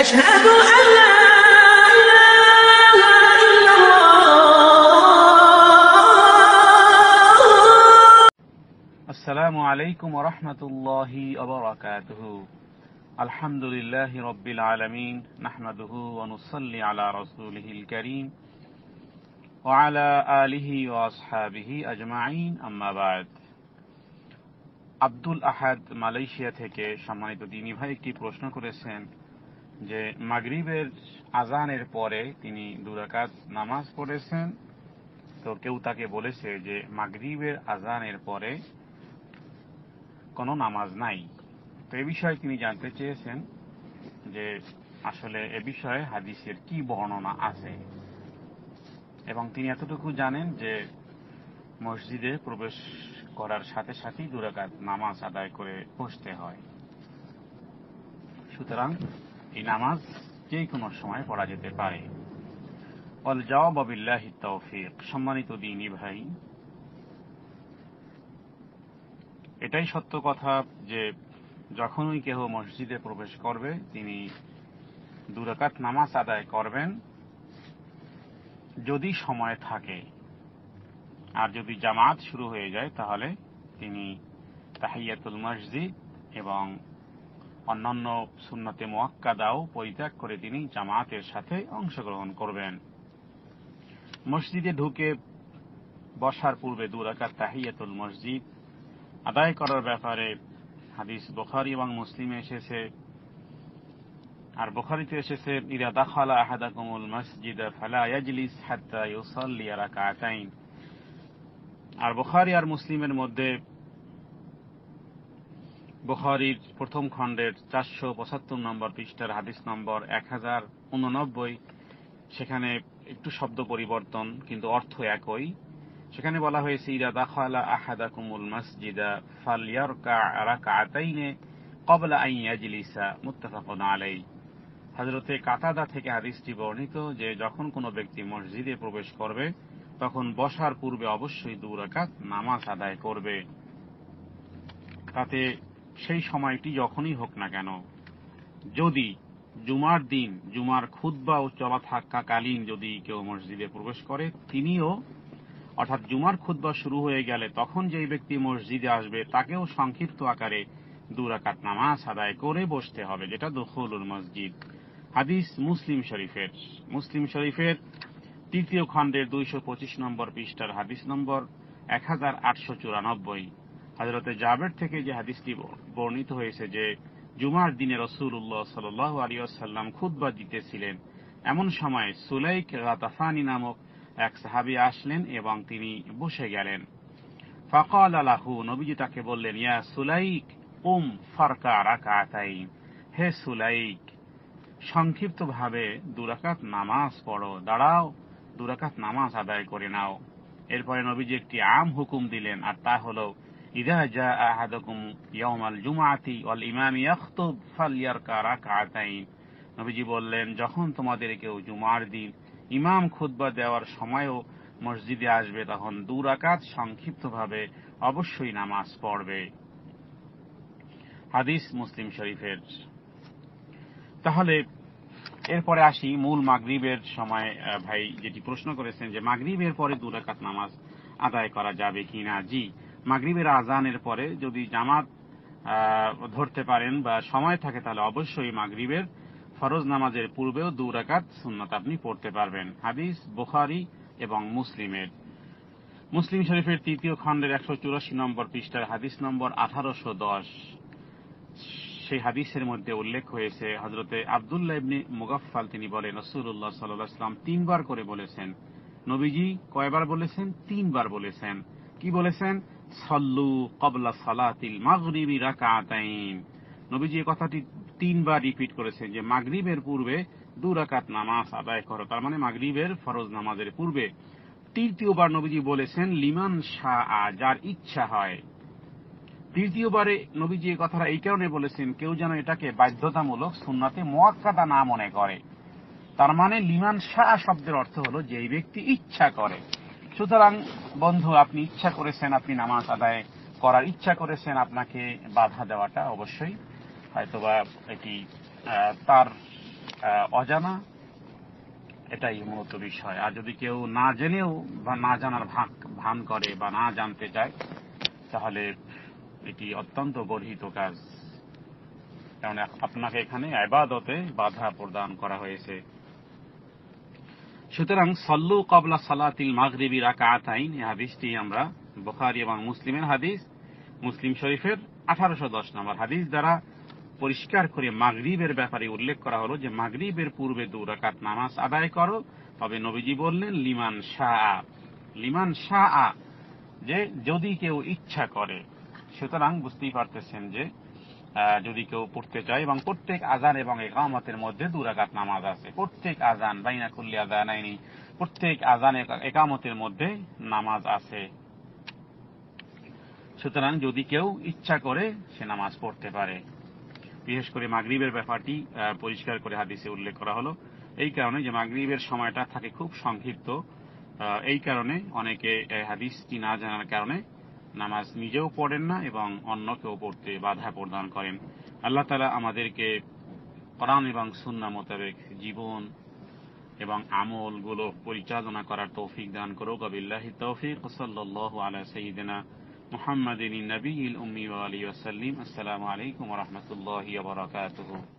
أشهد أن لا إله إلا الله السلام عليكم ورحمة الله وبركاته الحمد لله رب العالمين نحمده ونصلي على رسوله الكريم وعلى آله وأصحابه أجمعين أما بعد আব্দুল আহাদ Malaysia থেকে সম্মানিত দিনী ভাই একটি প্রশ্ন করেছেন যে মাগরীবের আজানের পরে তিনি দুরাকাত নামাজ পড়েছেন তো কেউ তাকে বলেছে যে মাগরীবের আজানের পরে কোনো নামাজ নাই তো এ বিষয়ে তিনি জানতে চেয়েছেন যে আসলে এ বিষয়ে হাদিসের কি বর্ণনা আছে এবং তিনি এতটুকু জানেন যে মসজিদে প্রবেশ করার সাথে সাথেই দুরাকাত নামাজ আদায় করে বসতে হয় সুতরাং এই নামাজ যে কোনো সময় পড়া যেতে পারে অল জওয়াবিল্লাহি তৌফিক সম্মানিত দিনই ভাই এটাই সত্য কথা যে যখনই কেহ মসজিদে প্রবেশ করবে তিনি দুরাকাত নামাজ আদায় করবেন যদি সময় থাকে আর যদি জামাত শুরু হয়ে যায় তাহলে তিনি তাহিয়াতুল মসজিদ এবং অন্যান্য সুন্নতে মোয়াক্কাদাও পরিত্যাগ করে তিনি জামাতের সাথে অংশগ্রহণ করবেন মসজিদে ঢুকে বসার পূর্বে দুরাকার তাহিয়াতুল মসজিদ আদায় করার ব্যাপারে হাদিস বোখারি এবং মুসলিমে এসেছে আর বোখারিতে এসেছে ইরা আহাদা কুমুল মসজিদ ফালা হাত্তা ইউসাল্লি রাকাতাইন আর বোখারি আর মুসলিমের মধ্যে বুখারির প্রথম খণ্ডের চারশো পঁচাত্তর নম্বর পৃষ্ঠার হাদিস নম্বর এক হাজার উননব্বই সেখানে একটু শব্দ পরিবর্তন কিন্তু অর্থ একই সেখানে বলা হয়েছে ইরা দাখালা আহাদা কুমুল মসজিদা ফালিয়ার কাতাইনে কবলা আইয়াজিলিসা মুত্তাফাকুন আলাই হজরতে কাতাদা থেকে হাদিসটি বর্ণিত যে যখন কোনো ব্যক্তি মসজিদে প্রবেশ করবে তখন বসার পূর্বে অবশ্যই দুরাকাত নামাজ আদায় করবে তাতে সেই সময়টি যখনই হোক না কেন যদি জুমার দিন জুমার খুদ্া ও চলা থাকাকালীন যদি কেউ মসজিদে প্রবেশ করে তিনিও অর্থাৎ জুমার খুদ্া শুরু হয়ে গেলে তখন যেই ব্যক্তি মসজিদে আসবে তাকেও সংক্ষিপ্ত আকারে দুরাকাত নামাজ আদায় করে বসতে হবে যেটা দখলুল মসজিদ হাদিস মুসলিম শরীফের মুসলিম শরীফের তৃতীয় খণ্ডের দুইশো পঁচিশ নম্বর পৃষ্ঠার হাদিস নম্বর এক হাজার আটশো চুরানব্বই হাজরতে জাবের থেকে যে হাদিসটি বর্ণিত হয়েছে যে জুমার দিনে উল্লাহ সাল আলী আসাল্লাম খুদ্া দিতেছিলেন এমন সময় সুলাইক রাতাফানি নামক এক সাহাবি আসলেন এবং তিনি বসে গেলেন ফকাল আলাহু নবীজি তাকে বললেন ইয়া সুলাইক উম ফারকা রাকাতাই হে সুলাইক সংক্ষিপ্তভাবে দুরাকাত নামাজ পড়ো দাঁড়াও দুরাকাত নামাজ আদায় করে নাও এরপরে নবীজি একটি আম হুকুম দিলেন আর তা হলো إذا جاء أحدكم يوم الجمعة والإمام يخطب فليركع ركعتين নবীজি বললেন যখন তোমাদের কেউ জুমার দিন ইমাম খুতবা দেওয়ার সময়ও মসজিদে আসবে তখন দুরাকাত সংক্ষিপ্তভাবে অবশ্যই নামাজ পড়বে হাদিস মুসলিম শরীফের তাহলে এরপরে আসি মূল মাগরীবের সময় ভাই যেটি প্রশ্ন করেছেন যে মাগরীবের পরে দুরাকাত নামাজ আদায় করা যাবে কিনা জি মাগরীবের আজানের পরে যদি জামাত ধরতে পারেন বা সময় থাকে তাহলে অবশ্যই মাগরীবের ফরজ নামাজের পূর্বেও দু রাকাত সুন্নাত আপনি পড়তে পারবেন হাদিস বুখারি এবং মুসলিমের মুসলিম শরীফের তৃতীয় খণ্ডের একশো চুরাশি নম্বর পৃষ্ঠার হাদিস নম্বর আঠারোশো দশ সেই হাদিসের মধ্যে উল্লেখ হয়েছে হজরতে আবদুল্লাহ ইবনি মুগাফাল তিনি বলেন রসুল্লাহ সাল্লাম তিনবার করে বলেছেন নবীজি কয়বার বলেছেন তিনবার বলেছেন কি বলেছেন সল্লু কবলা সালাতিল মাগরিবি রাকা আতাইন নবীজি এই কথাটি তিনবার রিপিট করেছেন যে মাগরিবের পূর্বে দু রাকাত নামাজ আদায় করো তার মানে মাগরিবের ফরজ নামাজের পূর্বে তৃতীয়বার নবীজি বলেছেন লিমান শাহ আ যার ইচ্ছা হয় তৃতীয়বারে নবীজি এই কথাটা এই কারণে বলেছেন কেউ যেন এটাকে বাধ্যতামূলক সুন্নাতে মোয়াক্কাদা না মনে করে তার মানে লিমান শাহ শব্দের অর্থ হল যেই ব্যক্তি ইচ্ছা করে সুতরাং বন্ধু আপনি ইচ্ছা করেছেন আপনি নামাজ আদায় করার ইচ্ছা করেছেন আপনাকে বাধা দেওয়াটা অবশ্যই হয়তোবা এটি তার অজানা এটাই মূলত বিষয় আর যদি কেউ না জেনেও বা না জানার ভাগ ভান করে বা না জানতে চায় তাহলে এটি অত্যন্ত গর্হিত কাজ কারণ আপনাকে এখানে আবাদতে বাধা প্রদান করা হয়েছে সুতরাং সল্লু কবলা সালাতিল মাগরিবি রাকা আতাইন এ হাদিসটি আমরা বুখারি এবং মুসলিমের হাদিস মুসলিম শরীফের আঠারোশো দশ নম্বর হাদিস দ্বারা পরিষ্কার করে মাগরিবের ব্যাপারে উল্লেখ করা হলো যে মাগরীবের পূর্বে দু রাকাত নামাজ আদায় করো তবে নবীজি বললেন লিমান শাহ লিমান শাহ যে যদি কেউ ইচ্ছা করে সুতরাং বুঝতেই পারতেছেন যে যদি কেউ পড়তে চায় এবং প্রত্যেক আজান এবং একামতের মধ্যে দুরাকাত নামাজ আছে প্রত্যেক আজান বাইনা করলে আজান আইনি প্রত্যেক আজান একামতের মধ্যে নামাজ আছে সুতরাং যদি কেউ ইচ্ছা করে সে নামাজ পড়তে পারে বিশেষ করে মাগরীবের ব্যাপারটি পরিষ্কার করে হাদিসে উল্লেখ করা হলো এই কারণে যে মাগরীবের সময়টা থাকে খুব সংক্ষিপ্ত এই কারণে অনেকে হাদিসটি না জানার কারণে নামাজ নিজেও পড়েন না এবং অন্যকেও পড়তে বাধা প্রদান করেন আল্লাহ তালা আমাদেরকে করান এবং সুন্না মোতাবেক জীবন এবং আমল গুলো পরিচালনা করার তৌফিক দান করুক আবিল্লাহি তৌফিক সাল্লাহ আলা সঈদিনা محمد النبي الأمي وآله وسلم السلام عليكم ورحمة الله